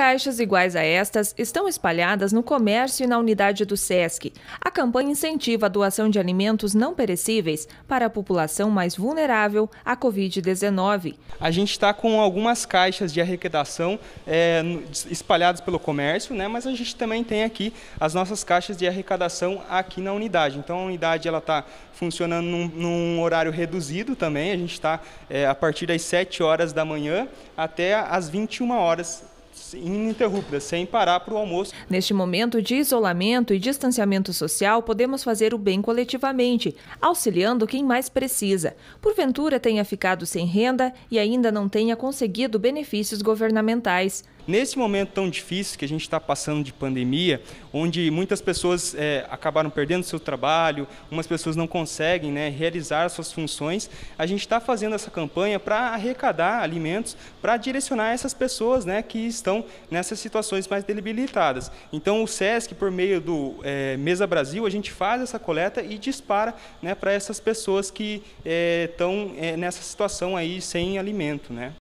caixas iguais a estas estão espalhadas no comércio e na unidade do SESC. A campanha incentiva a doação de alimentos não perecíveis para a população mais vulnerável à Covid-19. A gente está com algumas caixas de arrecadação é, espalhadas pelo comércio, né, mas a gente também tem aqui as nossas caixas de arrecadação aqui na unidade. Então a unidade ela está funcionando num, num, horário reduzido também. A gente está é, a partir das 7 horas da manhã até às 21 horas ininterrúpida, sem parar para o almoço. Neste momento de isolamento e distanciamento social, podemos fazer o bem coletivamente, auxiliando quem mais precisa. Porventura tenha ficado sem renda e ainda não tenha conseguido benefícios governamentais. Nesse momento tão difícil que a gente está passando de pandemia, onde muitas pessoas é, acabaram perdendo seu trabalho, umas pessoas não conseguem né, realizar suas funções, a gente está fazendo essa campanha para arrecadar alimentos, para direcionar essas pessoas né, que estão estão nessas situações mais debilitadas. Então, o SESC, por meio do é, Mesa Brasil, a gente faz essa coleta e dispara né, para essas pessoas que estão eh, é, eh, nessa situação aí sem alimento. Né?